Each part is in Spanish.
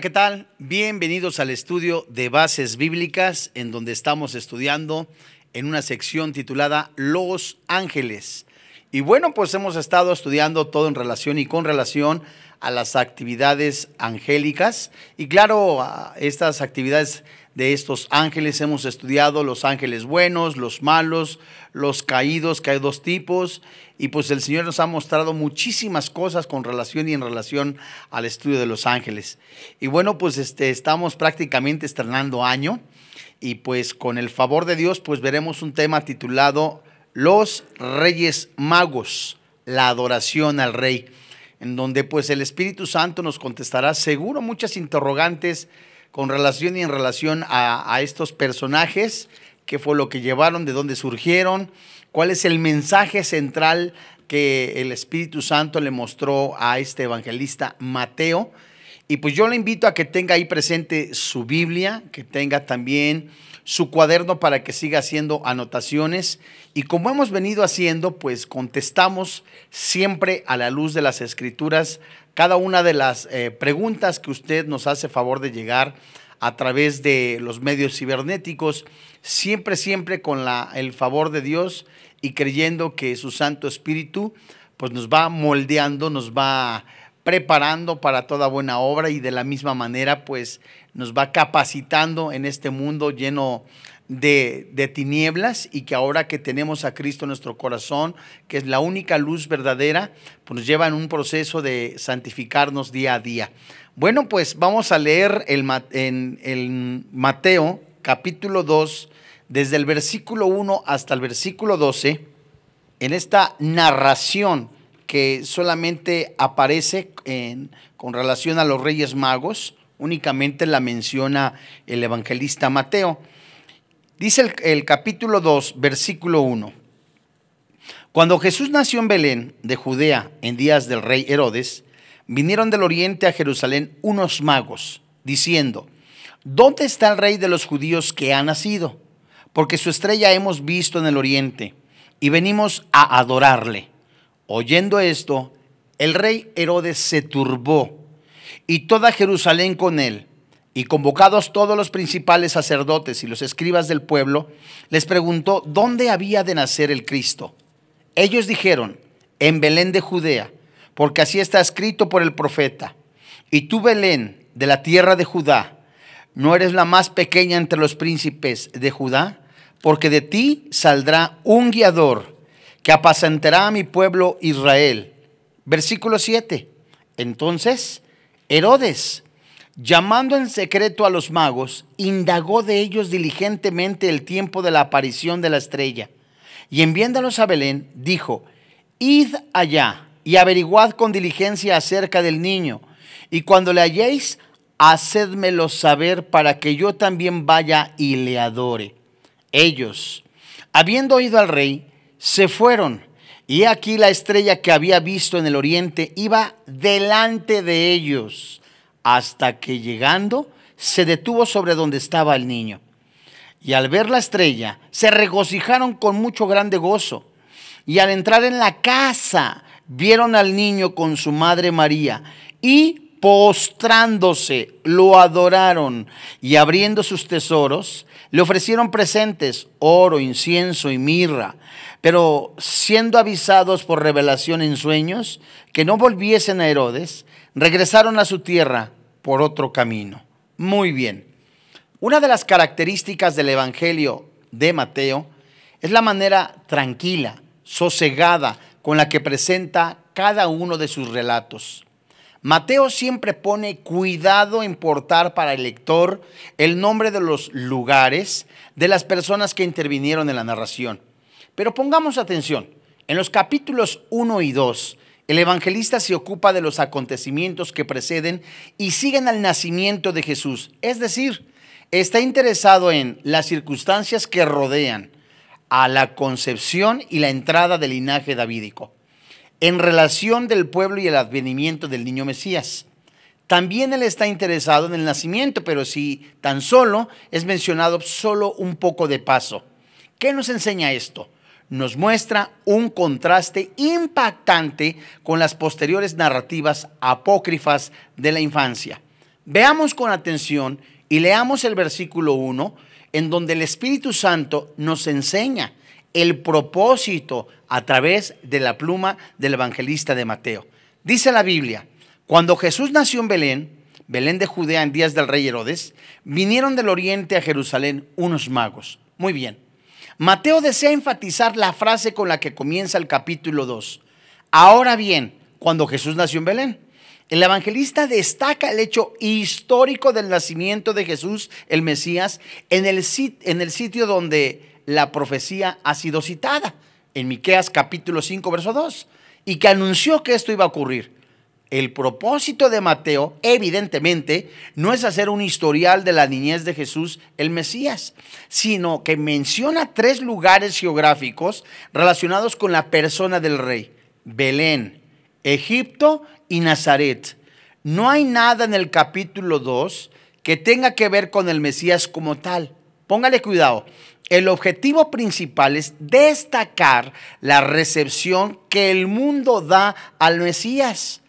¿qué tal? Bienvenidos al estudio de bases bíblicas, en donde estamos estudiando en una sección titulada Los Ángeles. Y bueno, pues hemos estado estudiando todo en relación y con relación a las actividades angélicas. Y claro, a estas actividades de estos ángeles. Hemos estudiado los ángeles buenos, los malos, los caídos, que hay dos tipos. Y pues el Señor nos ha mostrado muchísimas cosas con relación y en relación al estudio de los ángeles. Y bueno, pues este, estamos prácticamente estrenando año. Y pues con el favor de Dios, pues veremos un tema titulado Los Reyes Magos, la adoración al Rey en donde pues el Espíritu Santo nos contestará seguro muchas interrogantes con relación y en relación a, estos personajes, qué fue lo que llevaron, de dónde surgieron, cuál es el mensaje central que el Espíritu Santo le mostró a este evangelista Mateo. Y pues yo le invito a que tenga ahí presente su Biblia, que tenga también su cuaderno para que siga haciendo anotaciones. Y como hemos venido haciendo, pues contestamos siempre a la luz de las escrituras cada una de las eh, preguntas que usted nos hace favor de llegar a través de los medios cibernéticos, siempre, siempre con la, el favor de Dios y creyendo que su Santo Espíritu pues nos va moldeando, nos va preparando para toda buena obra y de la misma manera pues nos va capacitando en este mundo lleno de, tinieblas y que ahora que tenemos a Cristo en nuestro corazón, que es la única luz verdadera, pues nos lleva en un proceso de santificarnos día a día. Bueno, pues vamos a leer el, en el Mateo capítulo 2, desde el versículo 1 hasta el versículo 12, en esta narración que solamente aparece con relación a los Reyes Magos, únicamente la menciona el evangelista Mateo. Dice el, capítulo 2, versículo 1. Cuando Jesús nació en Belén de Judea en días del rey Herodes, vinieron del oriente a Jerusalén unos magos, diciendo, ¿dónde está el rey de los judíos que ha nacido? Porque su estrella hemos visto en el oriente y venimos a adorarle. Oyendo esto, el rey Herodes se turbó y toda Jerusalén con él y convocados todos los principales sacerdotes y los escribas del pueblo, les preguntó dónde había de nacer el Cristo. Ellos dijeron, en Belén de Judea, porque así está escrito por el profeta. Y tú, Belén, de la tierra de Judá, no eres la más pequeña entre los príncipes de Judá, porque de ti saldrá un guiador que apacentará a mi pueblo Israel. Versículo 7. Entonces, Herodes, Llamando en secreto a los magos, indagó de ellos diligentemente el tiempo de la aparición de la estrella, y enviándolos a Belén, dijo, Id allá y averiguad con diligencia acerca del niño, y cuando le halléis, hacedmelo saber para que yo también vaya y le adore. Ellos, habiendo oído al rey, se fueron, y aquí la estrella que había visto en el oriente iba delante de ellos hasta que llegando se detuvo sobre donde estaba el niño. Y al ver la estrella, se regocijaron con mucho grande gozo. Y al entrar en la casa, vieron al niño con su madre María y postrándose, lo adoraron y abriendo sus tesoros, le ofrecieron presentes, oro, incienso y mirra. Pero siendo avisados por revelación en sueños que no volviesen a Herodes, regresaron a su tierra por otro camino. Muy bien. Una de las características del Evangelio de Mateo es la manera tranquila, sosegada, con la que presenta cada uno de sus relatos. Mateo siempre pone cuidado en portar para el lector el nombre de los lugares de las personas que intervinieron en la narración. Pero pongamos atención, en los capítulos 1 y 2 el evangelista se ocupa de los acontecimientos que preceden y siguen al nacimiento de Jesús, es decir, está interesado en las circunstancias que rodean a la concepción y la entrada del linaje davídico, en relación del pueblo y el advenimiento del niño Mesías. También él está interesado en el nacimiento, pero si tan solo es mencionado solo un poco de paso. ¿Qué nos enseña esto? nos muestra un contraste impactante con las posteriores narrativas apócrifas de la infancia. Veamos con atención y leamos el versículo 1, en donde el Espíritu Santo nos enseña el propósito a través de la pluma del evangelista de Mateo. Dice la Biblia, cuando Jesús nació en Belén, Belén de Judea en días del rey Herodes, vinieron del oriente a Jerusalén unos magos. Muy bien, Mateo desea enfatizar la frase con la que comienza el capítulo 2. Ahora bien, cuando Jesús nació en Belén, el evangelista destaca el hecho histórico del nacimiento de Jesús, el Mesías, en el, sitio donde la profecía ha sido citada, en Miqueas capítulo 5, verso 2, y que anunció que esto iba a ocurrir. El propósito de Mateo, evidentemente, no es hacer un historial de la niñez de Jesús el Mesías, sino que menciona tres lugares geográficos relacionados con la persona del rey, Belén, Egipto y Nazaret. No hay nada en el capítulo 2 que tenga que ver con el Mesías como tal. Póngale cuidado. El objetivo principal es destacar la recepción que el mundo da al Mesías.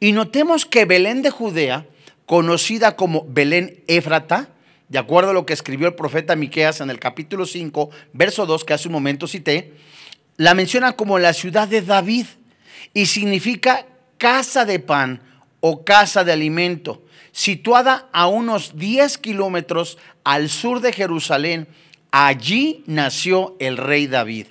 Y notemos que Belén de Judea, conocida como Belén Éfrata, de acuerdo a lo que escribió el profeta Miqueas en el capítulo 5, verso 2 que hace un momento cité, la menciona como la ciudad de David y significa casa de pan o casa de alimento, situada a unos 10 kilómetros al sur de Jerusalén. Allí nació el rey David.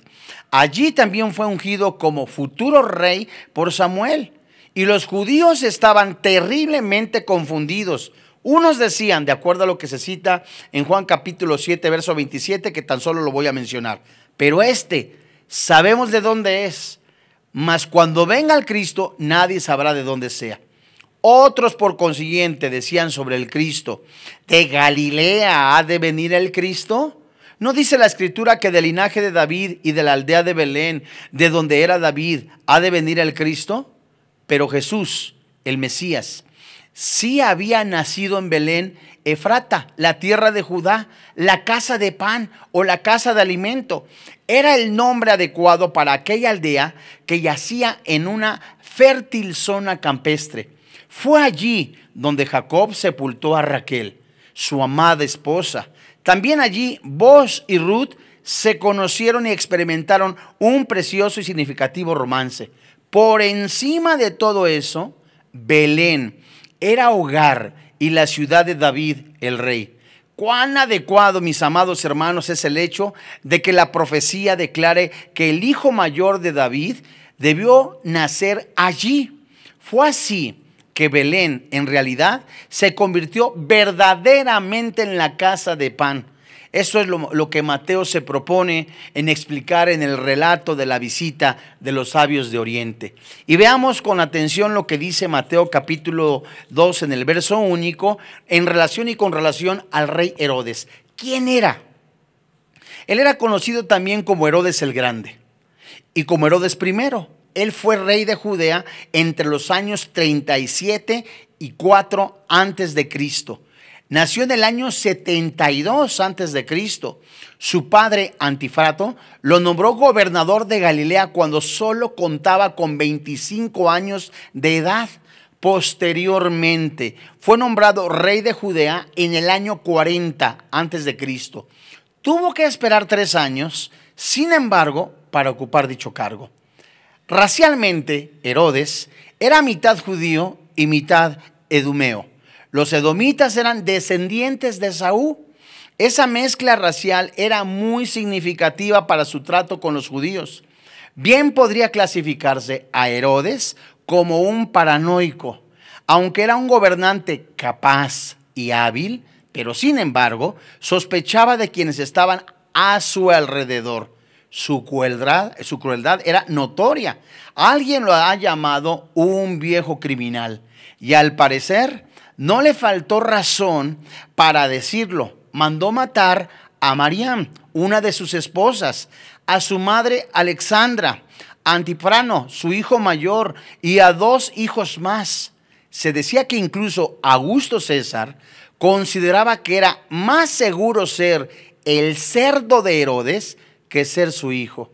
Allí también fue ungido como futuro rey por Samuel y los judíos estaban terriblemente confundidos. Unos decían, de acuerdo a lo que se cita en Juan capítulo 7, verso 27, que tan solo lo voy a mencionar, pero este, sabemos de dónde es, mas cuando venga el Cristo, nadie sabrá de dónde sea. Otros, por consiguiente, decían sobre el Cristo, ¿de Galilea ha de venir el Cristo? ¿No dice la escritura que del linaje de David y de la aldea de Belén, de donde era David, ha de venir el Cristo? Pero Jesús, el Mesías, sí había nacido en Belén, Efrata, la tierra de Judá, la casa de pan o la casa de alimento. Era el nombre adecuado para aquella aldea que yacía en una fértil zona campestre. Fue allí donde Jacob sepultó a Raquel, su amada esposa. También allí vos y Ruth se conocieron y experimentaron un precioso y significativo romance. Por encima de todo eso, Belén era hogar y la ciudad de David el rey. Cuán adecuado, mis amados hermanos, es el hecho de que la profecía declare que el hijo mayor de David debió nacer allí. Fue así que Belén en realidad se convirtió verdaderamente en la casa de pan eso es lo, que Mateo se propone en explicar en el relato de la visita de los sabios de Oriente. Y veamos con atención lo que dice Mateo capítulo 2 en el verso único en relación y con relación al rey Herodes. ¿Quién era? Él era conocido también como Herodes el Grande y como Herodes I. Él fue rey de Judea entre los años 37 y 4 antes de Cristo. Nació en el año 72 antes de Cristo. Su padre Antifrato lo nombró gobernador de Galilea cuando solo contaba con 25 años de edad. Posteriormente fue nombrado rey de Judea en el año 40 antes de Cristo. Tuvo que esperar tres años, sin embargo, para ocupar dicho cargo. Racialmente, Herodes era mitad judío y mitad edumeo los edomitas eran descendientes de Saúl. Esa mezcla racial era muy significativa para su trato con los judíos. Bien podría clasificarse a Herodes como un paranoico, aunque era un gobernante capaz y hábil, pero sin embargo sospechaba de quienes estaban a su alrededor. Su crueldad, su crueldad era notoria. Alguien lo ha llamado un viejo criminal y al parecer no le faltó razón para decirlo. Mandó matar a Mariam, una de sus esposas, a su madre Alexandra, a Antiprano, su hijo mayor, y a dos hijos más. Se decía que incluso Augusto César consideraba que era más seguro ser el cerdo de Herodes que ser su hijo.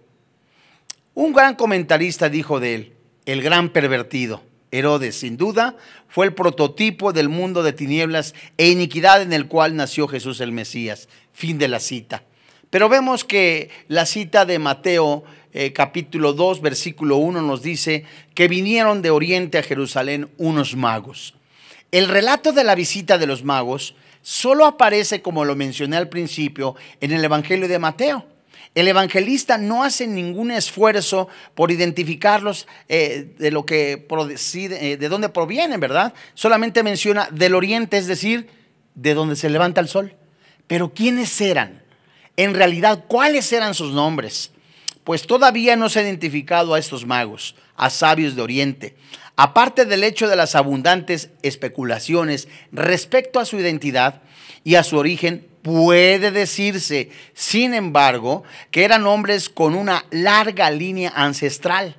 Un gran comentarista dijo de él, el gran pervertido. Herodes, sin duda, fue el prototipo del mundo de tinieblas e iniquidad en el cual nació Jesús el Mesías. Fin de la cita. Pero vemos que la cita de Mateo eh, capítulo 2, versículo 1 nos dice que vinieron de oriente a Jerusalén unos magos. El relato de la visita de los magos solo aparece, como lo mencioné al principio, en el Evangelio de Mateo. El evangelista no hace ningún esfuerzo por identificarlos eh, de lo que eh, de dónde provienen, ¿verdad? Solamente menciona del oriente, es decir, de donde se levanta el sol. Pero ¿quiénes eran? En realidad, ¿cuáles eran sus nombres? Pues todavía no se ha identificado a estos magos, a sabios de oriente. Aparte del hecho de las abundantes especulaciones respecto a su identidad y a su origen, Puede decirse, sin embargo, que eran hombres con una larga línea ancestral.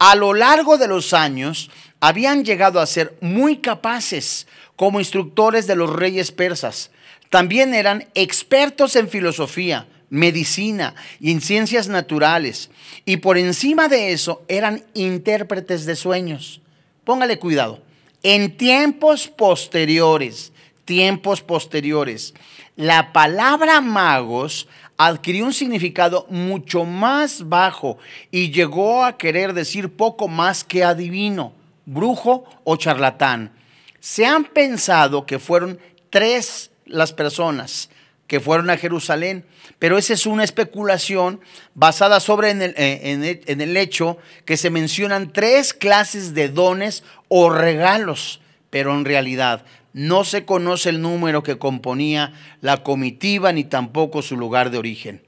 A lo largo de los años, habían llegado a ser muy capaces como instructores de los reyes persas. También eran expertos en filosofía, medicina y en ciencias naturales. Y por encima de eso, eran intérpretes de sueños. Póngale cuidado. En tiempos posteriores, tiempos posteriores la palabra magos adquirió un significado mucho más bajo y llegó a querer decir poco más que adivino, brujo o charlatán. Se han pensado que fueron tres las personas que fueron a Jerusalén, pero esa es una especulación basada sobre en el, eh, en el hecho que se mencionan tres clases de dones o regalos, pero en realidad no se conoce el número que componía la comitiva ni tampoco su lugar de origen.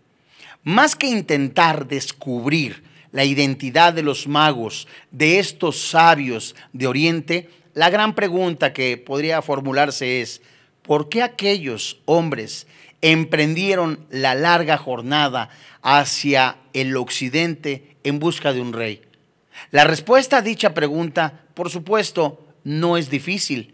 Más que intentar descubrir la identidad de los magos, de estos sabios de Oriente, la gran pregunta que podría formularse es, ¿por qué aquellos hombres emprendieron la larga jornada hacia el occidente en busca de un rey? La respuesta a dicha pregunta, por supuesto, no es difícil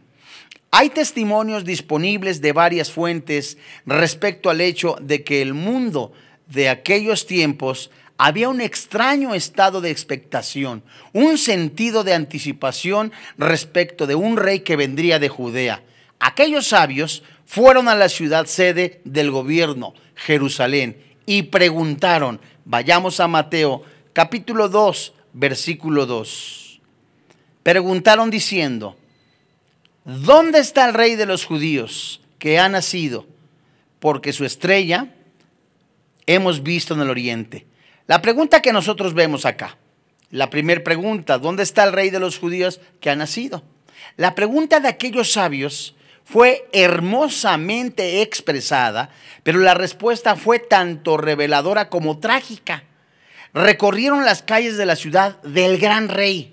hay testimonios disponibles de varias fuentes respecto al hecho de que el mundo de aquellos tiempos había un extraño estado de expectación, un sentido de anticipación respecto de un rey que vendría de Judea. Aquellos sabios fueron a la ciudad sede del gobierno, Jerusalén, y preguntaron, vayamos a Mateo capítulo 2, versículo 2. Preguntaron diciendo, ¿Dónde está el rey de los judíos que ha nacido? Porque su estrella hemos visto en el oriente. La pregunta que nosotros vemos acá, la primera pregunta, ¿dónde está el rey de los judíos que ha nacido? La pregunta de aquellos sabios fue hermosamente expresada, pero la respuesta fue tanto reveladora como trágica. Recorrieron las calles de la ciudad del gran rey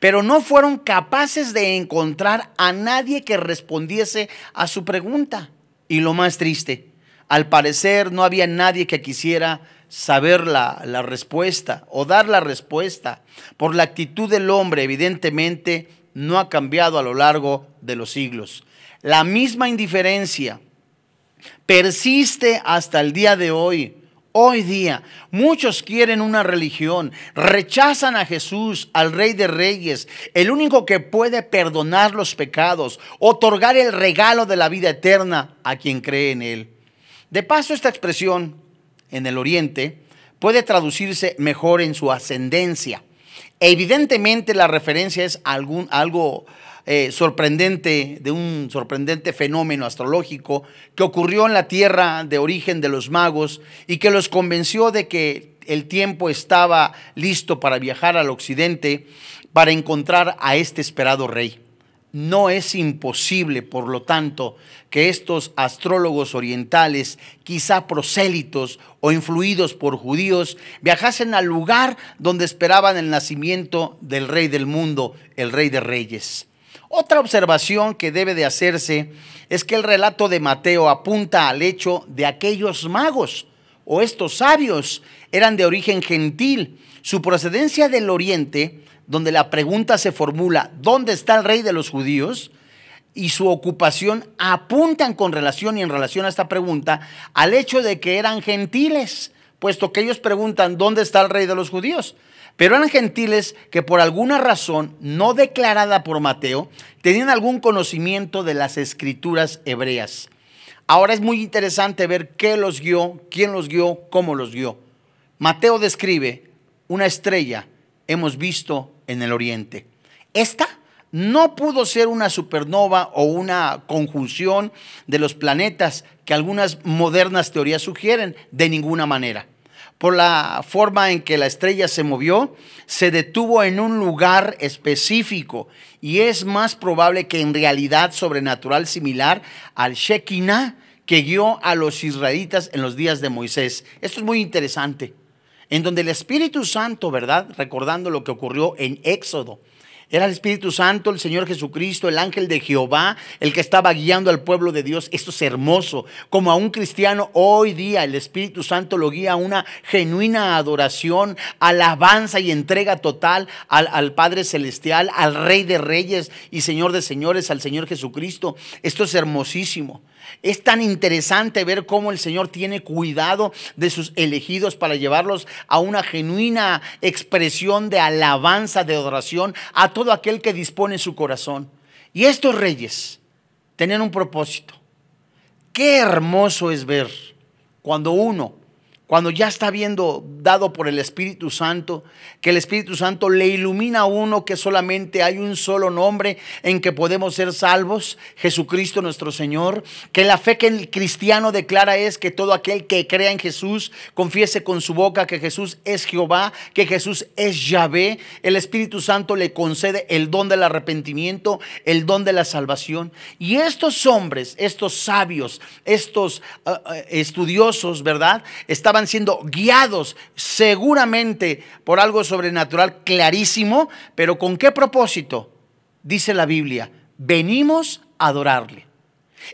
pero no fueron capaces de encontrar a nadie que respondiese a su pregunta. Y lo más triste, al parecer no había nadie que quisiera saber la, la respuesta o dar la respuesta. Por la actitud del hombre, evidentemente, no ha cambiado a lo largo de los siglos. La misma indiferencia persiste hasta el día de hoy Hoy día muchos quieren una religión, rechazan a Jesús, al Rey de Reyes, el único que puede perdonar los pecados, otorgar el regalo de la vida eterna a quien cree en Él. De paso, esta expresión en el Oriente puede traducirse mejor en su ascendencia. Evidentemente la referencia es algún, algo, eh, sorprendente, de un sorprendente fenómeno astrológico que ocurrió en la tierra de origen de los magos y que los convenció de que el tiempo estaba listo para viajar al occidente para encontrar a este esperado rey. No es imposible, por lo tanto, que estos astrólogos orientales, quizá prosélitos o influidos por judíos, viajasen al lugar donde esperaban el nacimiento del rey del mundo, el rey de reyes. Otra observación que debe de hacerse es que el relato de Mateo apunta al hecho de aquellos magos o estos sabios eran de origen gentil. Su procedencia del oriente, donde la pregunta se formula, ¿dónde está el rey de los judíos? y su ocupación apuntan con relación y en relación a esta pregunta al hecho de que eran gentiles, puesto que ellos preguntan, ¿dónde está el rey de los judíos? pero eran gentiles que por alguna razón no declarada por Mateo tenían algún conocimiento de las escrituras hebreas. Ahora es muy interesante ver qué los guió, quién los guió, cómo los guió. Mateo describe una estrella hemos visto en el oriente. Esta no pudo ser una supernova o una conjunción de los planetas que algunas modernas teorías sugieren de ninguna manera por la forma en que la estrella se movió, se detuvo en un lugar específico y es más probable que en realidad sobrenatural similar al Shekinah que guió a los israelitas en los días de Moisés. Esto es muy interesante. En donde el Espíritu Santo, ¿verdad? Recordando lo que ocurrió en Éxodo, era el Espíritu Santo, el Señor Jesucristo, el ángel de Jehová, el que estaba guiando al pueblo de Dios. Esto es hermoso. Como a un cristiano hoy día el Espíritu Santo lo guía a una genuina adoración, alabanza y entrega total al, Padre Celestial, al Rey de Reyes y Señor de Señores, al Señor Jesucristo. Esto es hermosísimo. Es tan interesante ver cómo el Señor tiene cuidado de sus elegidos para llevarlos a una genuina expresión de alabanza, de adoración a todo aquel que dispone su corazón. Y estos reyes tenían un propósito. Qué hermoso es ver cuando uno cuando ya está viendo dado por el Espíritu Santo, que el Espíritu Santo le ilumina a uno que solamente hay un solo nombre en que podemos ser salvos, Jesucristo nuestro Señor, que la fe que el cristiano declara es que todo aquel que crea en Jesús confiese con su boca que Jesús es Jehová, que Jesús es Yahvé, el Espíritu Santo le concede el don del arrepentimiento, el don de la salvación. Y estos hombres, estos sabios, estos ah, ah, estudiosos, ¿verdad? Estaban siendo guiados seguramente por algo sobrenatural clarísimo, pero ¿con qué propósito? Dice la Biblia, venimos a adorarle.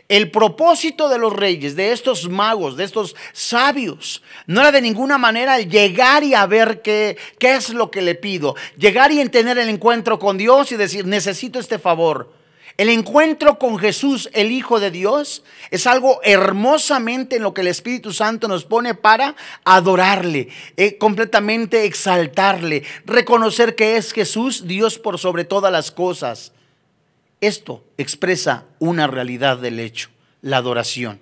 El propósito de los reyes, de estos magos, de estos sabios, no era de ninguna manera llegar y a ver qué, qué es lo que le pido, llegar y tener el encuentro con Dios y decir, necesito este favor. El encuentro con Jesús, el Hijo de Dios, es algo hermosamente en lo que el Espíritu Santo nos pone para adorarle, eh, completamente exaltarle, reconocer que es Jesús Dios por sobre todas las cosas. Esto expresa una realidad del hecho, la adoración.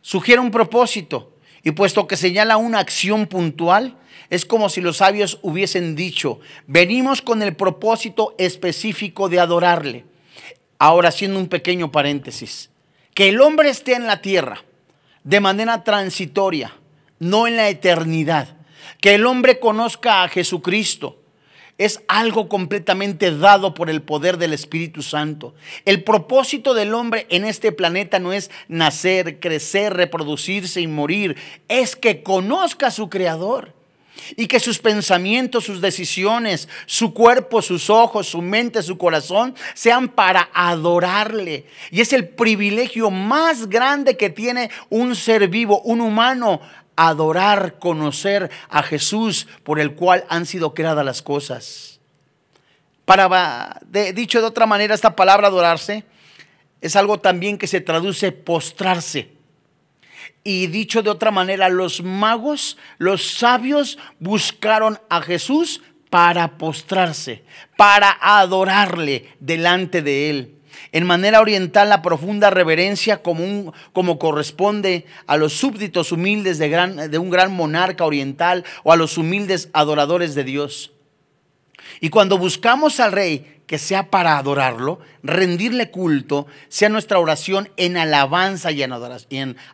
Sugiere un propósito y puesto que señala una acción puntual, es como si los sabios hubiesen dicho, venimos con el propósito específico de adorarle. Ahora, haciendo un pequeño paréntesis, que el hombre esté en la tierra de manera transitoria, no en la eternidad, que el hombre conozca a Jesucristo, es algo completamente dado por el poder del Espíritu Santo. El propósito del hombre en este planeta no es nacer, crecer, reproducirse y morir, es que conozca a su Creador y que sus pensamientos, sus decisiones, su cuerpo, sus ojos, su mente, su corazón sean para adorarle. Y es el privilegio más grande que tiene un ser vivo, un humano, adorar, conocer a Jesús por el cual han sido creadas las cosas. Para, dicho de otra manera, esta palabra adorarse es algo también que se traduce postrarse. Y dicho de otra manera, los magos, los sabios buscaron a Jesús para postrarse, para adorarle delante de él. En manera oriental, la profunda reverencia como, como corresponde a los súbditos humildes de, gran, de un gran monarca oriental o a los humildes adoradores de Dios. Y cuando buscamos al Rey, que sea para adorarlo, rendirle culto, sea nuestra oración en alabanza y en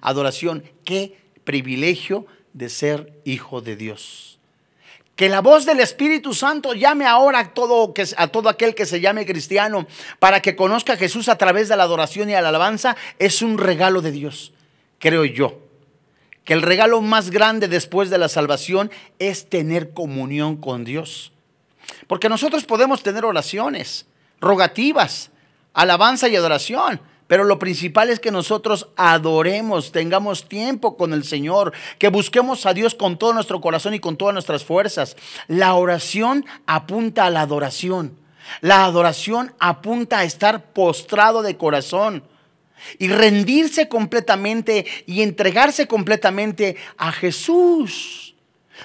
adoración. Qué privilegio de ser hijo de Dios. Que la voz del Espíritu Santo llame ahora a todo, a todo aquel que se llame cristiano para que conozca a Jesús a través de la adoración y la alabanza es un regalo de Dios, creo yo que el regalo más grande después de la salvación es tener comunión con Dios. Porque nosotros podemos tener oraciones, rogativas, alabanza y adoración. Pero lo principal es que nosotros adoremos, tengamos tiempo con el Señor, que busquemos a Dios con todo nuestro corazón y con todas nuestras fuerzas. La oración apunta a la adoración. La adoración apunta a estar postrado de corazón y rendirse completamente y entregarse completamente a Jesús.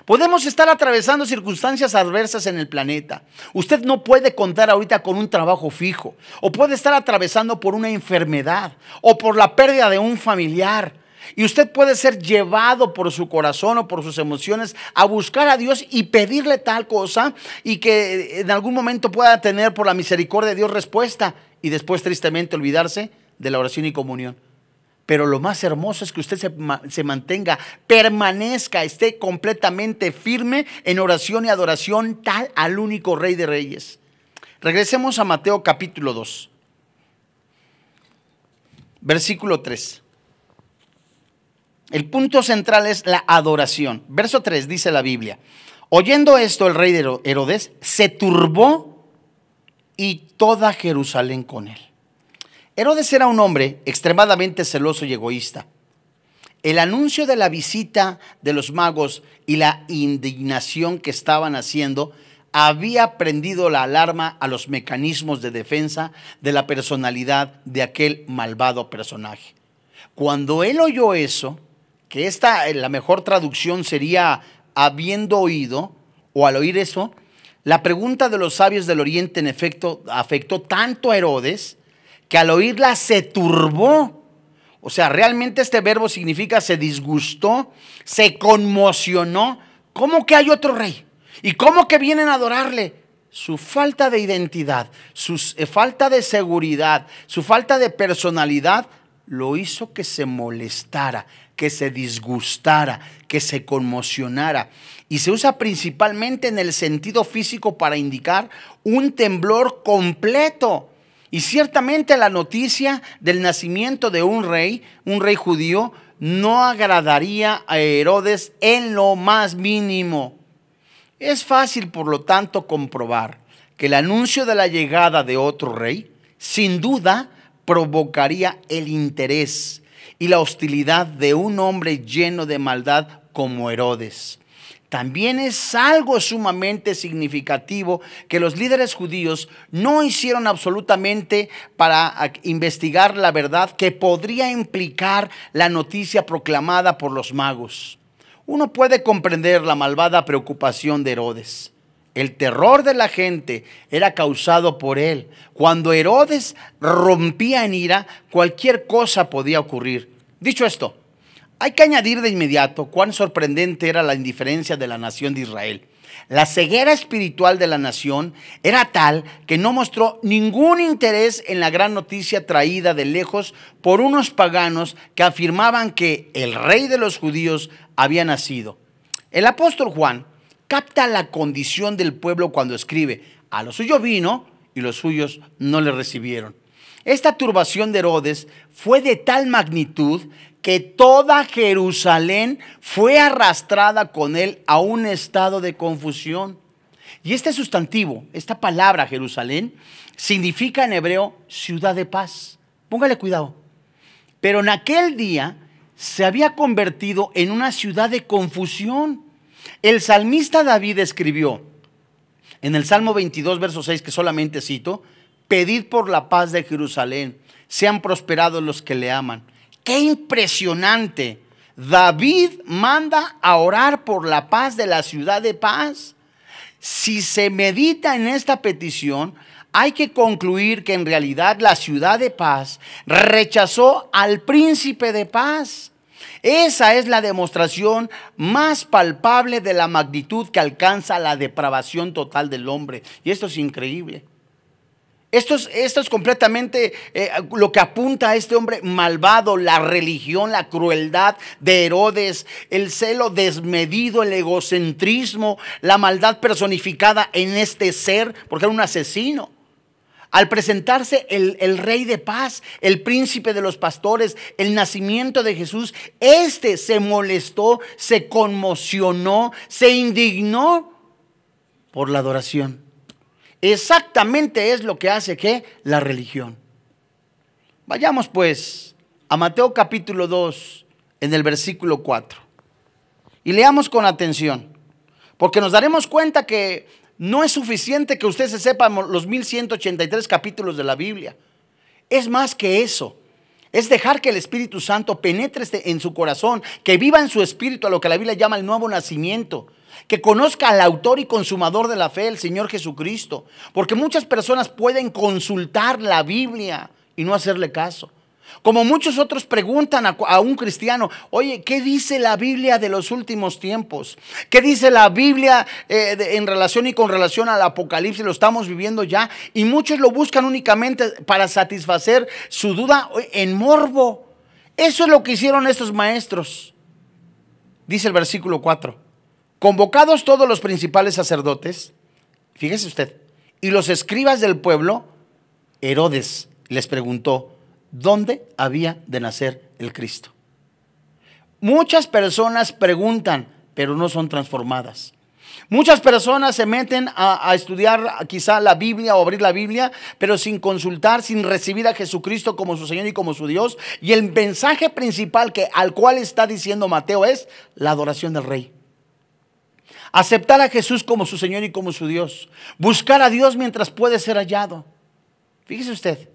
Podemos estar atravesando circunstancias adversas en el planeta. Usted no puede contar ahorita con un trabajo fijo, o puede estar atravesando por una enfermedad, o por la pérdida de un familiar. Y usted puede ser llevado por su corazón o por sus emociones a buscar a Dios y pedirle tal cosa y que eh, en algún momento pueda tener por la misericordia de Dios respuesta y después tristemente olvidarse de la oración y comunión. Pero lo más hermoso es que usted se, mantenga, permanezca, esté completamente firme en oración y adoración tal al único Rey de Reyes. Regresemos a Mateo capítulo 2, versículo 3. El punto central es la adoración. Verso 3 dice la Biblia. Oyendo esto, el rey de Herodes se turbó y toda Jerusalén con él. Herodes era un hombre extremadamente celoso y egoísta. El anuncio de la visita de los magos y la indignación que estaban haciendo había prendido la alarma a los mecanismos de defensa de la personalidad de aquel malvado personaje. Cuando él oyó eso, que esta, eh, la mejor traducción sería habiendo oído, o al oír eso, la pregunta de los sabios del Oriente en efecto afectó tanto a Herodes, que al oírla se turbó. O sea, realmente este verbo significa se disgustó, se conmocionó. ¿Cómo que hay otro rey? ¿Y cómo que vienen a adorarle? Su falta de identidad, su eh, falta de seguridad, su falta de personalidad lo hizo que se molestara, que se disgustara, que se conmocionara. Y se usa principalmente en el sentido físico para indicar un temblor completo y ciertamente la noticia del nacimiento de un rey, un rey judío, no agradaría a Herodes en lo más mínimo. Es fácil, por lo tanto, comprobar que el anuncio de la llegada de otro rey, sin duda, provocaría el interés y la hostilidad de un hombre lleno de maldad como Herodes. También es algo sumamente significativo que los líderes judíos no hicieron absolutamente para investigar la verdad que podría implicar la noticia proclamada por los magos. Uno puede comprender la malvada preocupación de Herodes. El terror de la gente era causado por él. Cuando Herodes rompía en ira, cualquier cosa podía ocurrir. Dicho esto, hay que añadir de inmediato cuán sorprendente era la indiferencia de la nación de Israel. La ceguera espiritual de la nación era tal que no mostró ningún interés en la gran noticia traída de lejos por unos paganos que afirmaban que el rey de los judíos había nacido. El apóstol Juan capta la condición del pueblo cuando escribe, a lo suyo vino y los suyos no le recibieron. Esta turbación de Herodes fue de tal magnitud que toda Jerusalén fue arrastrada con él a un estado de confusión. Y este sustantivo, esta palabra Jerusalén, significa en hebreo ciudad de paz. Póngale cuidado. Pero en aquel día se había convertido en una ciudad de confusión. El salmista David escribió en el Salmo 22, verso 6, que solamente cito, pedid por la paz de Jerusalén, sean prosperados los que le aman. Qué impresionante. David manda a orar por la paz de la ciudad de paz. Si se medita en esta petición, hay que concluir que en realidad la ciudad de paz rechazó al príncipe de paz. Esa es la demostración más palpable de la magnitud que alcanza la depravación total del hombre. Y esto es increíble. Esto es, completamente eh, lo que apunta a este hombre malvado, la religión, la crueldad de Herodes, el celo desmedido, el egocentrismo, la maldad personificada en este ser, porque era un asesino. Al presentarse el, el, rey de paz, el príncipe de los pastores, el nacimiento de Jesús, este se molestó, se conmocionó, se indignó por la adoración. Exactamente es lo que hace que la religión. Vayamos pues a Mateo capítulo 2 en el versículo 4. Y leamos con atención, porque nos daremos cuenta que no es suficiente que usted se sepa los 1183 capítulos de la Biblia. Es más que eso. Es dejar que el Espíritu Santo penetre este, en su corazón, que viva en su espíritu a lo que la Biblia llama el nuevo nacimiento que conozca al autor y consumador de la fe, el Señor Jesucristo, porque muchas personas pueden consultar la Biblia y no hacerle caso. Como muchos otros preguntan a, un cristiano, oye, ¿qué dice la Biblia de los últimos tiempos? ¿Qué dice la Biblia eh, en relación y con relación al Apocalipsis? Lo estamos viviendo ya. Y muchos lo buscan únicamente para satisfacer su duda en morbo. Eso es lo que hicieron estos maestros. Dice el versículo 4. Convocados todos los principales sacerdotes, fíjese usted, y los escribas del pueblo, Herodes les preguntó, ¿dónde había de nacer el Cristo? Muchas personas preguntan, pero no son transformadas. Muchas personas se meten a, estudiar quizá la Biblia o abrir la Biblia, pero sin consultar, sin recibir a Jesucristo como su Señor y como su Dios. Y el mensaje principal que, al cual está diciendo Mateo es la adoración del Rey aceptar a Jesús como su Señor y como su Dios, buscar a Dios mientras puede ser hallado. Fíjese usted,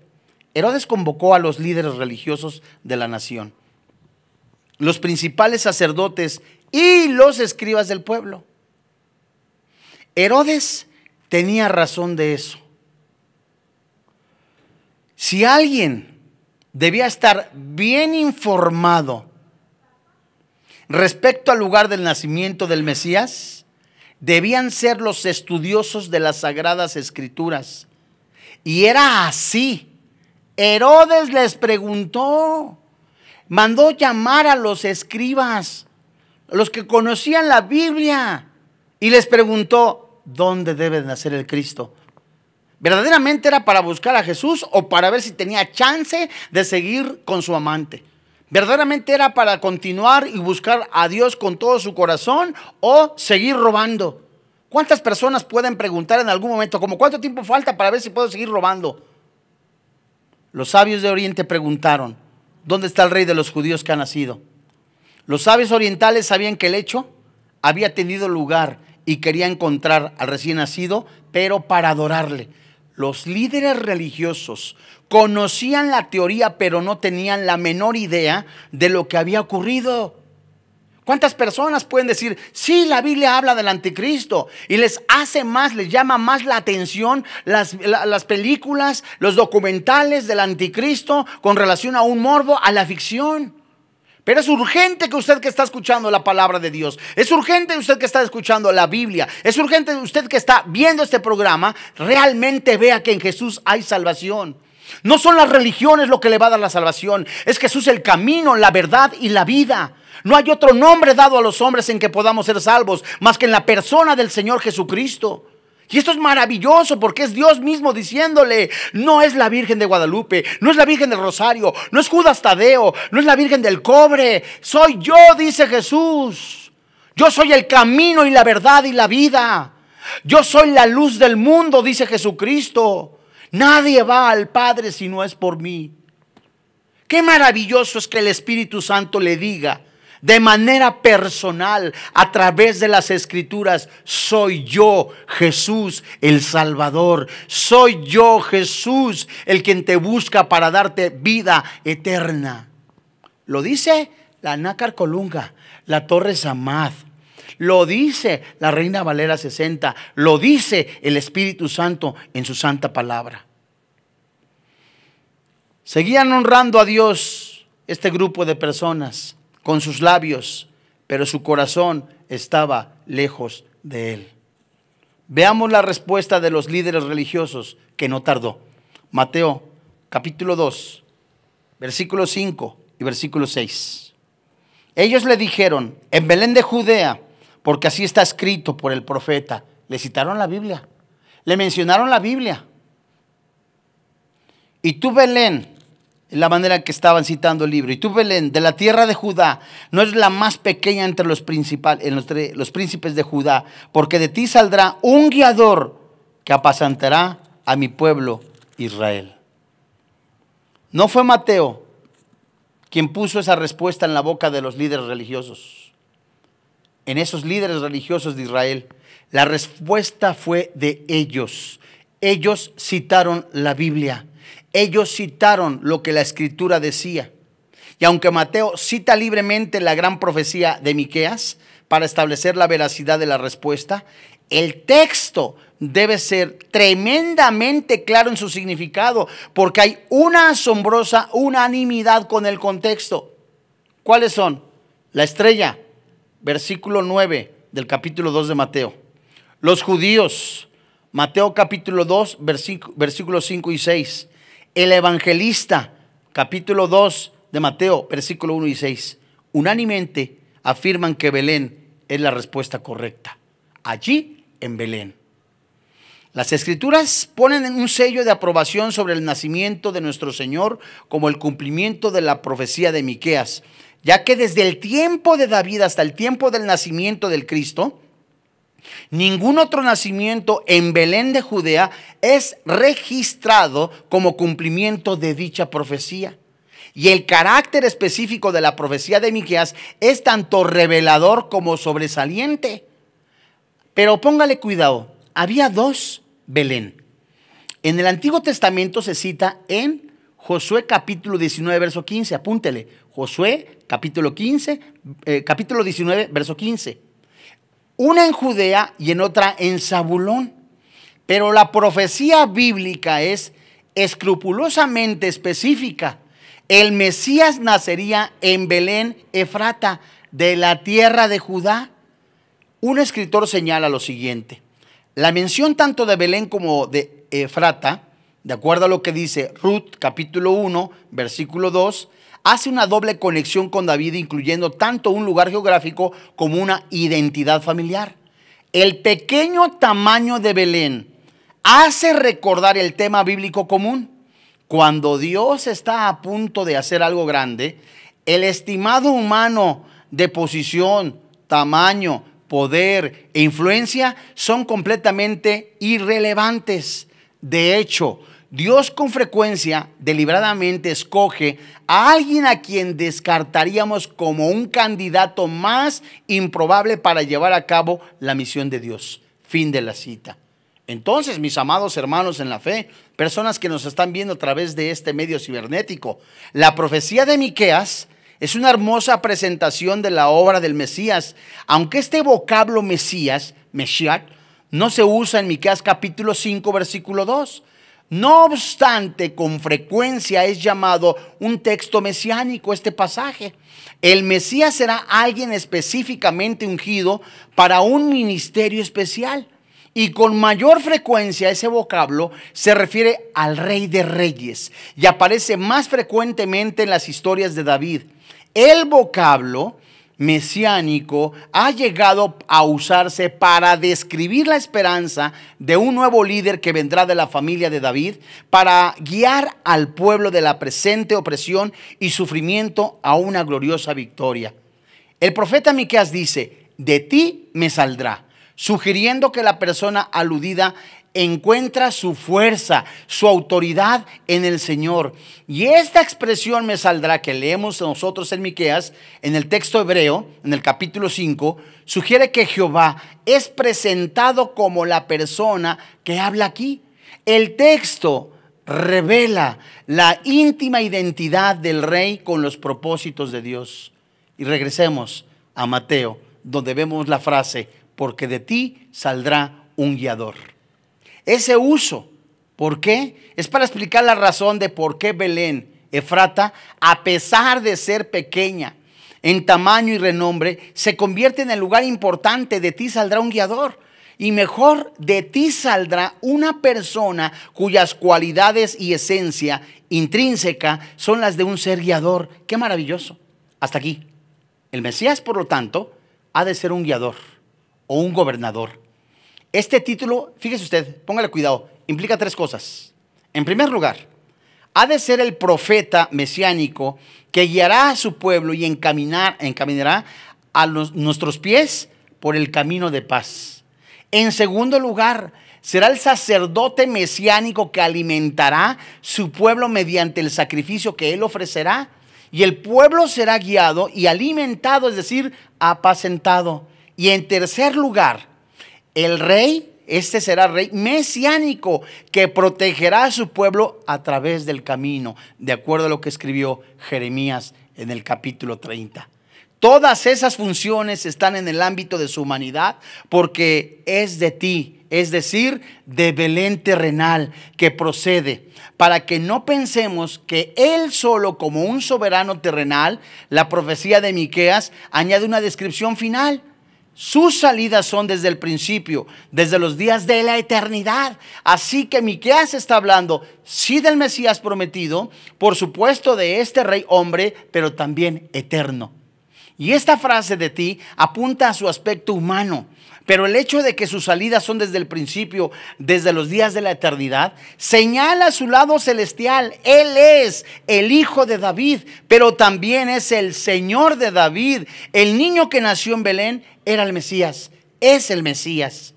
Herodes convocó a los líderes religiosos de la nación, los principales sacerdotes y los escribas del pueblo. Herodes tenía razón de eso. Si alguien debía estar bien informado respecto al lugar del nacimiento del Mesías, debían ser los estudiosos de las sagradas escrituras. Y era así. Herodes les preguntó, mandó llamar a los escribas, los que conocían la Biblia, y les preguntó, ¿dónde debe nacer el Cristo? ¿Verdaderamente era para buscar a Jesús o para ver si tenía chance de seguir con su amante? ¿Verdaderamente era para continuar y buscar a Dios con todo su corazón o seguir robando? ¿Cuántas personas pueden preguntar en algún momento, como cuánto tiempo falta para ver si puedo seguir robando? Los sabios de Oriente preguntaron, ¿dónde está el rey de los judíos que ha nacido? Los sabios orientales sabían que el hecho había tenido lugar y quería encontrar al recién nacido, pero para adorarle. Los líderes religiosos conocían la teoría, pero no tenían la menor idea de lo que había ocurrido. ¿Cuántas personas pueden decir, sí, la Biblia habla del anticristo y les hace más, les llama más la atención las, las, películas, los documentales del anticristo con relación a un morbo, a la ficción? Pero es urgente que usted que está escuchando la palabra de Dios, es urgente usted que está escuchando la Biblia, es urgente usted que está viendo este programa, realmente vea que en Jesús hay salvación. No son las religiones lo que le va a dar la salvación, es Jesús el camino, la verdad y la vida. No hay otro nombre dado a los hombres en que podamos ser salvos más que en la persona del Señor Jesucristo. Y esto es maravilloso porque es Dios mismo diciéndole, no es la Virgen de Guadalupe, no es la Virgen del Rosario, no es Judas Tadeo, no es la Virgen del Cobre, soy yo, dice Jesús. Yo soy el camino y la verdad y la vida. Yo soy la luz del mundo, dice Jesucristo. Nadie va al Padre si no es por mí. Qué maravilloso es que el Espíritu Santo le diga de manera personal a través de las escrituras. Soy yo, Jesús, el Salvador. Soy yo, Jesús, el quien te busca para darte vida eterna. Lo dice la Nácar Colunga, la Torre Samad. Lo dice la Reina Valera 60. Lo dice el Espíritu Santo en su santa palabra. Seguían honrando a Dios este grupo de personas con sus labios, pero su corazón estaba lejos de él. Veamos la respuesta de los líderes religiosos, que no tardó. Mateo capítulo 2, versículo 5 y versículo 6. Ellos le dijeron, en Belén de Judea, porque así está escrito por el profeta, le citaron la Biblia, le mencionaron la Biblia. Y tú, Belén, la manera que estaban citando el libro. Y tú, Belén, de la tierra de Judá, no es la más pequeña entre los, los príncipes de Judá, porque de ti saldrá un guiador que apasantará a mi pueblo Israel. No fue Mateo quien puso esa respuesta en la boca de los líderes religiosos, en esos líderes religiosos de Israel. La respuesta fue de ellos. Ellos citaron la Biblia ellos citaron lo que la escritura decía. Y aunque Mateo cita libremente la gran profecía de Miqueas para establecer la veracidad de la respuesta, el texto debe ser tremendamente claro en su significado, porque hay una asombrosa unanimidad con el contexto. ¿Cuáles son? La estrella, versículo 9 del capítulo 2 de Mateo. Los judíos, Mateo capítulo 2, versículo 5 y 6 el evangelista, capítulo 2 de Mateo, versículo 1 y 6, unánimemente afirman que Belén es la respuesta correcta. Allí, en Belén. Las escrituras ponen un sello de aprobación sobre el nacimiento de nuestro Señor como el cumplimiento de la profecía de Miqueas, ya que desde el tiempo de David hasta el tiempo del nacimiento del Cristo, Ningún otro nacimiento en Belén de Judea es registrado como cumplimiento de dicha profecía. Y el carácter específico de la profecía de Miqueas es tanto revelador como sobresaliente. Pero póngale cuidado, había dos Belén. En el Antiguo Testamento se cita en Josué capítulo 19, verso 15, apúntele, Josué capítulo 15, eh, capítulo 19, verso 15 una en Judea y en otra en Zabulón. Pero la profecía bíblica es escrupulosamente específica. El Mesías nacería en Belén, Efrata, de la tierra de Judá. Un escritor señala lo siguiente. La mención tanto de Belén como de Efrata, de acuerdo a lo que dice Ruth capítulo 1, versículo 2, hace una doble conexión con David, incluyendo tanto un lugar geográfico como una identidad familiar. El pequeño tamaño de Belén hace recordar el tema bíblico común. Cuando Dios está a punto de hacer algo grande, el estimado humano de posición, tamaño, poder e influencia son completamente irrelevantes. De hecho, Dios con frecuencia, deliberadamente, escoge a alguien a quien descartaríamos como un candidato más improbable para llevar a cabo la misión de Dios. Fin de la cita. Entonces, mis amados hermanos en la fe, personas que nos están viendo a través de este medio cibernético, la profecía de Miqueas es una hermosa presentación de la obra del Mesías, aunque este vocablo Mesías, Meshiach, no se usa en Miqueas capítulo 5 versículo 2 no obstante, con frecuencia es llamado un texto mesiánico este pasaje. El Mesías será alguien específicamente ungido para un ministerio especial. Y con mayor frecuencia ese vocablo se refiere al rey de reyes y aparece más frecuentemente en las historias de David. El vocablo mesiánico ha llegado a usarse para describir la esperanza de un nuevo líder que vendrá de la familia de David, para guiar al pueblo de la presente opresión y sufrimiento a una gloriosa victoria. El profeta Miqueas dice, "De ti me saldrá", sugiriendo que la persona aludida encuentra su fuerza, su autoridad en el Señor. Y esta expresión me saldrá que leemos nosotros en Miqueas, en el texto hebreo, en el capítulo 5, sugiere que Jehová es presentado como la persona que habla aquí. El texto revela la íntima identidad del rey con los propósitos de Dios. Y regresemos a Mateo, donde vemos la frase, porque de ti saldrá un guiador. Ese uso, ¿por qué? Es para explicar la razón de por qué Belén, Efrata, a pesar de ser pequeña en tamaño y renombre, se convierte en el lugar importante, de ti saldrá un guiador. Y mejor de ti saldrá una persona cuyas cualidades y esencia intrínseca son las de un ser guiador. Qué maravilloso. Hasta aquí. El Mesías, por lo tanto, ha de ser un guiador o un gobernador este título, fíjese usted, póngale cuidado, implica tres cosas. En primer lugar, ha de ser el profeta mesiánico que guiará a su pueblo y encaminar, encaminará a los, nuestros pies por el camino de paz. En segundo lugar, será el sacerdote mesiánico que alimentará su pueblo mediante el sacrificio que él ofrecerá. Y el pueblo será guiado y alimentado, es decir, apacentado. Y en tercer lugar, el rey, este será rey mesiánico que protegerá a su pueblo a través del camino, de acuerdo a lo que escribió Jeremías en el capítulo 30. Todas esas funciones están en el ámbito de su humanidad porque es de ti, es decir, de Belén terrenal que procede, para que no pensemos que él solo como un soberano terrenal, la profecía de Miqueas añade una descripción final sus salidas son desde el principio, desde los días de la eternidad. Así que Miqueas está hablando, sí del Mesías prometido, por supuesto de este rey hombre, pero también eterno. Y esta frase de ti apunta a su aspecto humano, pero el hecho de que sus salidas son desde el principio, desde los días de la eternidad, señala su lado celestial. Él es el hijo de David, pero también es el Señor de David. El niño que nació en Belén era el Mesías, es el Mesías.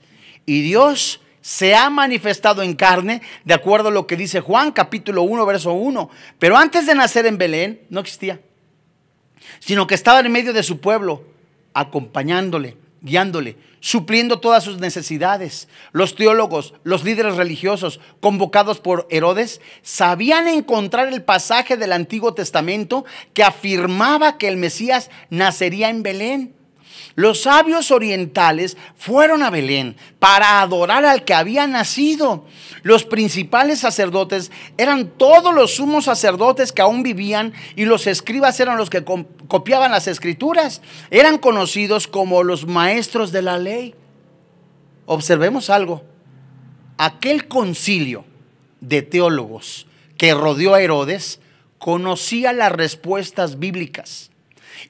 Y Dios se ha manifestado en carne, de acuerdo a lo que dice Juan capítulo 1, verso 1. Pero antes de nacer en Belén no existía, sino que estaba en medio de su pueblo, acompañándole guiándole, supliendo todas sus necesidades. Los teólogos, los líderes religiosos convocados por Herodes, sabían encontrar el pasaje del Antiguo Testamento que afirmaba que el Mesías nacería en Belén. Los sabios orientales fueron a Belén para adorar al que había nacido. Los principales sacerdotes eran todos los sumos sacerdotes que aún vivían y los escribas eran los que copiaban las escrituras. Eran conocidos como los maestros de la ley. Observemos algo. Aquel concilio de teólogos que rodeó a Herodes conocía las respuestas bíblicas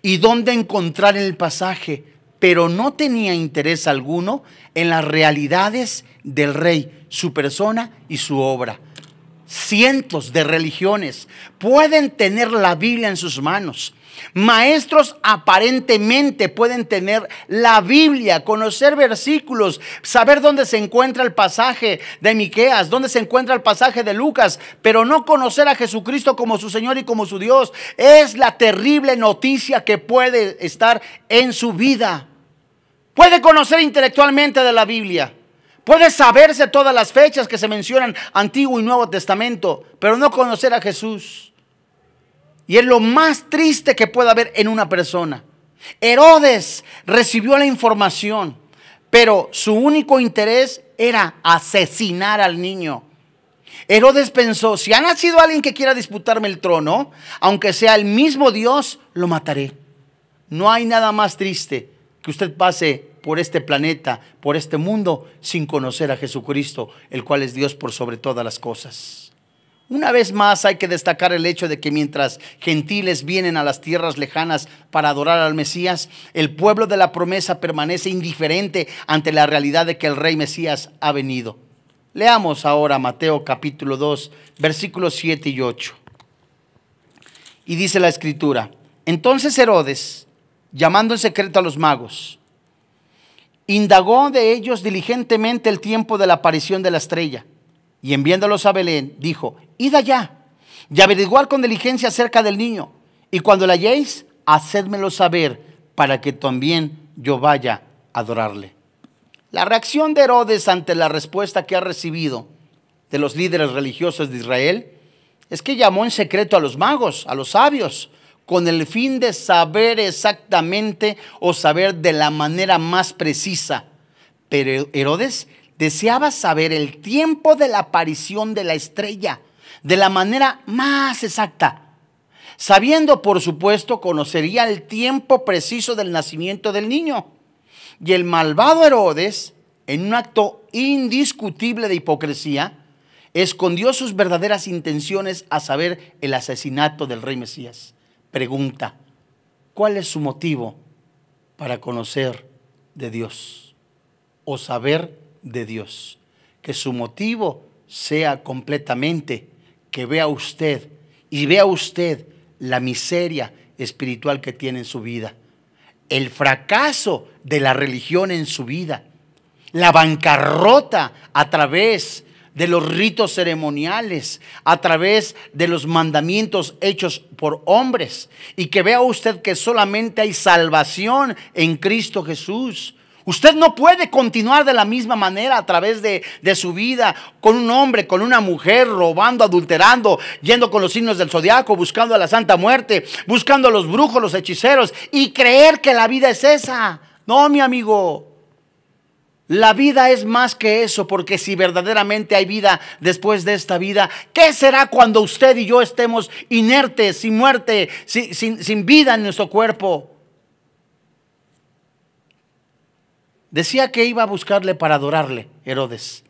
y dónde encontrar el pasaje, pero no tenía interés alguno en las realidades del rey, su persona y su obra. Cientos de religiones pueden tener la Biblia en sus manos, Maestros aparentemente pueden tener la Biblia, conocer versículos, saber dónde se encuentra el pasaje de Miqueas, dónde se encuentra el pasaje de Lucas, pero no conocer a Jesucristo como su Señor y como su Dios es la terrible noticia que puede estar en su vida. Puede conocer intelectualmente de la Biblia. Puede saberse todas las fechas que se mencionan Antiguo y Nuevo Testamento, pero no conocer a Jesús. Y es lo más triste que pueda haber en una persona. Herodes recibió la información, pero su único interés era asesinar al niño. Herodes pensó, si ha nacido alguien que quiera disputarme el trono, aunque sea el mismo Dios, lo mataré. No hay nada más triste que usted pase por este planeta, por este mundo, sin conocer a Jesucristo, el cual es Dios por sobre todas las cosas. Una vez más hay que destacar el hecho de que mientras gentiles vienen a las tierras lejanas para adorar al Mesías, el pueblo de la promesa permanece indiferente ante la realidad de que el rey Mesías ha venido. Leamos ahora Mateo capítulo 2, versículos 7 y 8. Y dice la escritura, entonces Herodes, llamando en secreto a los magos, indagó de ellos diligentemente el tiempo de la aparición de la estrella y enviándolos a Belén, dijo, id allá y averiguar con diligencia acerca del niño, y cuando la halléis, hacédmelo saber para que también yo vaya a adorarle. La reacción de Herodes ante la respuesta que ha recibido de los líderes religiosos de Israel es que llamó en secreto a los magos, a los sabios, con el fin de saber exactamente o saber de la manera más precisa. Pero Herodes deseaba saber el tiempo de la aparición de la estrella de la manera más exacta, sabiendo por supuesto conocería el tiempo preciso del nacimiento del niño. Y el malvado Herodes, en un acto indiscutible de hipocresía, escondió sus verdaderas intenciones a saber el asesinato del rey Mesías. Pregunta, ¿cuál es su motivo para conocer de Dios o saber de Dios. Que su motivo sea completamente que vea usted y vea usted la miseria espiritual que tiene en su vida, el fracaso de la religión en su vida, la bancarrota a través de los ritos ceremoniales, a través de los mandamientos hechos por hombres, y que vea usted que solamente hay salvación en Cristo Jesús, Usted no puede continuar de la misma manera a través de, de, su vida, con un hombre, con una mujer, robando, adulterando, yendo con los signos del zodiaco, buscando a la Santa Muerte, buscando a los brujos, los hechiceros, y creer que la vida es esa. No, mi amigo. La vida es más que eso, porque si verdaderamente hay vida después de esta vida, ¿qué será cuando usted y yo estemos inertes, sin muerte, sin vida en nuestro cuerpo? Decía que iba a buscarle para adorarle, Herodes.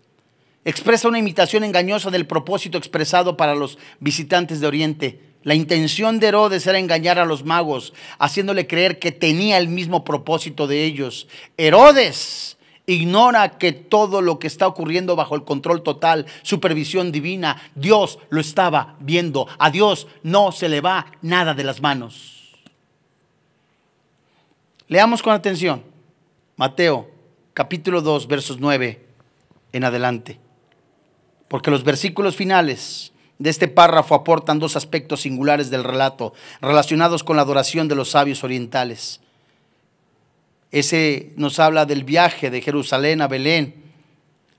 Expresa una imitación engañosa del propósito expresado para los visitantes de Oriente. La intención de Herodes era engañar a los magos, haciéndole creer que tenía el mismo propósito de ellos. Herodes ignora que todo lo que está ocurriendo bajo el control total, supervisión divina, Dios lo estaba viendo. A Dios no se le va nada de las manos. Leamos con atención. Mateo capítulo 2, versos 9 en adelante. Porque los versículos finales de este párrafo aportan dos aspectos singulares del relato relacionados con la adoración de los sabios orientales. Ese nos habla del viaje de Jerusalén a Belén,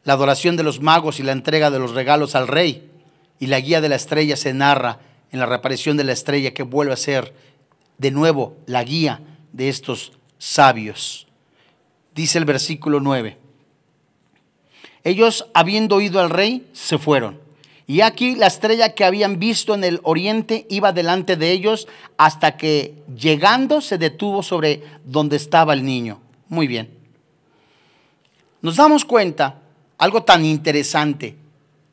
la adoración de los magos y la entrega de los regalos al rey. Y la guía de la estrella se narra en la reaparición de la estrella que vuelve a ser de nuevo la guía de estos sabios dice el versículo 9. Ellos, habiendo oído al rey, se fueron. Y aquí la estrella que habían visto en el oriente iba delante de ellos hasta que llegando se detuvo sobre donde estaba el niño. Muy bien. Nos damos cuenta algo tan interesante.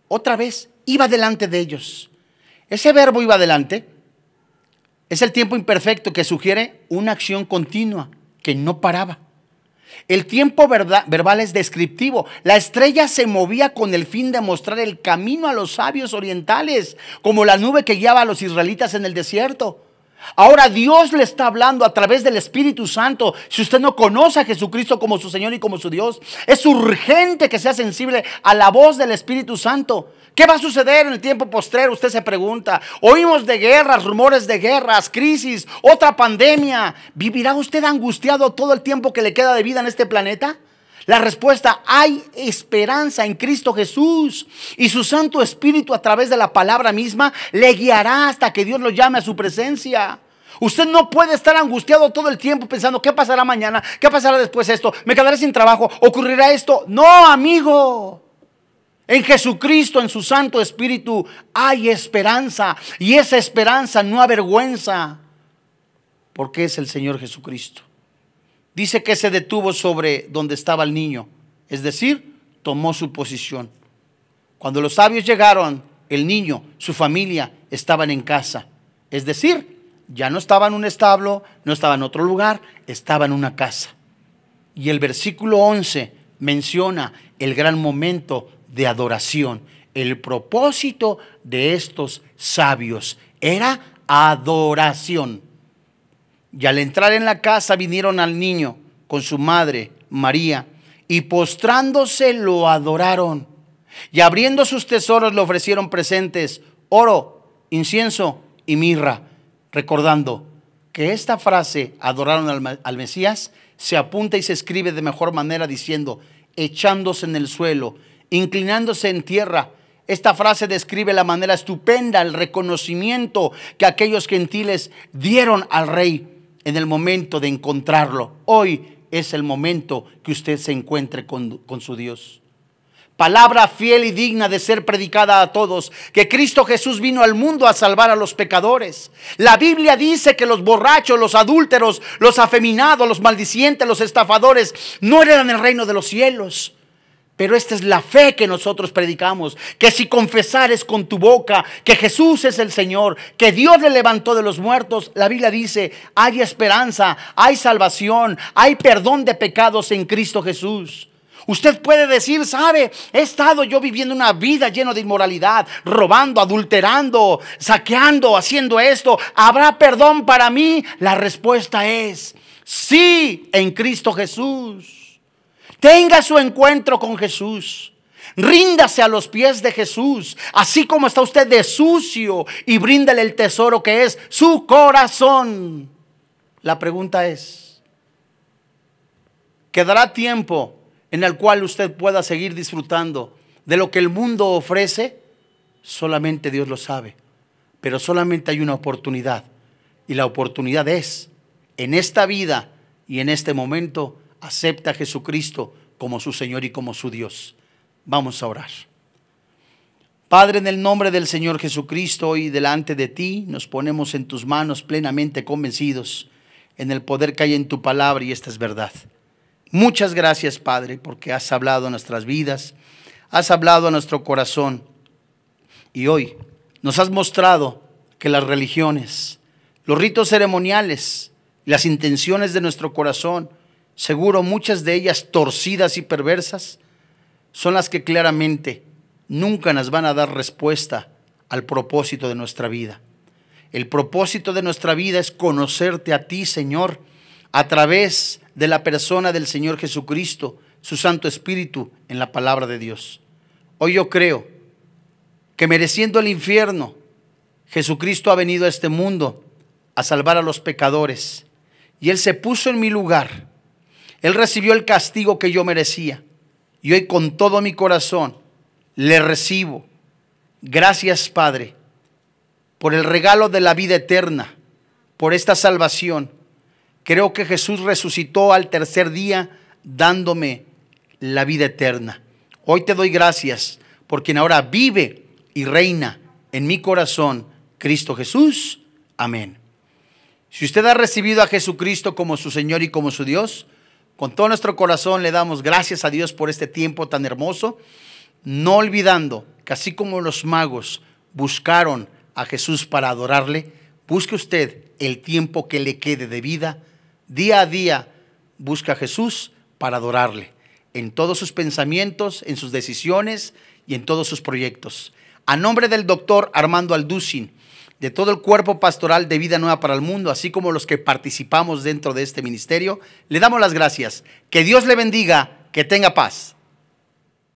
Otra vez, iba delante de ellos. Ese verbo iba delante es el tiempo imperfecto que sugiere una acción continua que no paraba. El tiempo verbal es descriptivo. La estrella se movía con el fin de mostrar el camino a los sabios orientales, como la nube que guiaba a los israelitas en el desierto. Ahora Dios le está hablando a través del Espíritu Santo. Si usted no conoce a Jesucristo como su Señor y como su Dios, es urgente que sea sensible a la voz del Espíritu Santo. ¿Qué va a suceder en el tiempo postrero? Usted se pregunta. Oímos de guerras, rumores de guerras, crisis, otra pandemia. ¿Vivirá usted angustiado todo el tiempo que le queda de vida en este planeta? La respuesta, hay esperanza en Cristo Jesús y su Santo Espíritu a través de la palabra misma le guiará hasta que Dios lo llame a su presencia. Usted no puede estar angustiado todo el tiempo pensando, ¿qué pasará mañana? ¿Qué pasará después esto? ¿Me quedaré sin trabajo? ¿Ocurrirá esto? No, amigo. En Jesucristo, en su Santo Espíritu, hay esperanza. Y esa esperanza no avergüenza, porque es el Señor Jesucristo. Dice que se detuvo sobre donde estaba el niño, es decir, tomó su posición. Cuando los sabios llegaron, el niño, su familia, estaban en casa. Es decir, ya no estaba en un establo, no estaba en otro lugar, estaba en una casa. Y el versículo 11 menciona el gran momento de adoración. El propósito de estos sabios era adoración. Y al entrar en la casa vinieron al niño con su madre, María, y postrándose lo adoraron. Y abriendo sus tesoros le ofrecieron presentes, oro, incienso y mirra, recordando que esta frase, adoraron al, al, Mesías, se apunta y se escribe de mejor manera diciendo, echándose en el suelo inclinándose en tierra. Esta frase describe la manera estupenda, el reconocimiento que aquellos gentiles dieron al rey en el momento de encontrarlo. Hoy es el momento que usted se encuentre con, su Dios. Palabra fiel y digna de ser predicada a todos, que Cristo Jesús vino al mundo a salvar a los pecadores. La Biblia dice que los borrachos, los adúlteros, los afeminados, los maldicientes, los estafadores no eran el reino de los cielos. Pero esta es la fe que nosotros predicamos, que si confesares con tu boca que Jesús es el Señor, que Dios le levantó de los muertos, la Biblia dice, hay esperanza, hay salvación, hay perdón de pecados en Cristo Jesús. Usted puede decir, sabe, he estado yo viviendo una vida llena de inmoralidad, robando, adulterando, saqueando, haciendo esto. ¿Habrá perdón para mí? La respuesta es sí en Cristo Jesús. Tenga su encuentro con Jesús. Ríndase a los pies de Jesús, así como está usted de sucio, y bríndale el tesoro que es su corazón. La pregunta es, ¿quedará tiempo en el cual usted pueda seguir disfrutando de lo que el mundo ofrece? Solamente Dios lo sabe, pero solamente hay una oportunidad, y la oportunidad es, en esta vida y en este momento, acepta a Jesucristo como su Señor y como su Dios. Vamos a orar. Padre, en el nombre del Señor Jesucristo, hoy delante de ti nos ponemos en tus manos plenamente convencidos en el poder que hay en tu palabra y esta es verdad. Muchas gracias, Padre, porque has hablado a nuestras vidas, has hablado a nuestro corazón y hoy nos has mostrado que las religiones, los ritos ceremoniales, las intenciones de nuestro corazón seguro muchas de ellas torcidas y perversas, son las que claramente nunca nos van a dar respuesta al propósito de nuestra vida. El propósito de nuestra vida es conocerte a ti, Señor, a través de la persona del Señor Jesucristo, su Santo Espíritu, en la palabra de Dios. Hoy yo creo que mereciendo el infierno, Jesucristo ha venido a este mundo a salvar a los pecadores. Y Él se puso en mi lugar él recibió el castigo que yo merecía. Y hoy con todo mi corazón le recibo. Gracias, Padre, por el regalo de la vida eterna, por esta salvación. Creo que Jesús resucitó al tercer día dándome la vida eterna. Hoy te doy gracias por quien ahora vive y reina en mi corazón, Cristo Jesús. Amén. Si usted ha recibido a Jesucristo como su Señor y como su Dios, con todo nuestro corazón le damos gracias a Dios por este tiempo tan hermoso, no olvidando que así como los magos buscaron a Jesús para adorarle, busque usted el tiempo que le quede de vida, día a día busca a Jesús para adorarle, en todos sus pensamientos, en sus decisiones y en todos sus proyectos. A nombre del doctor Armando Alducin, de todo el cuerpo pastoral de Vida Nueva para el Mundo, así como los que participamos dentro de este ministerio, le damos las gracias. Que Dios le bendiga, que tenga paz.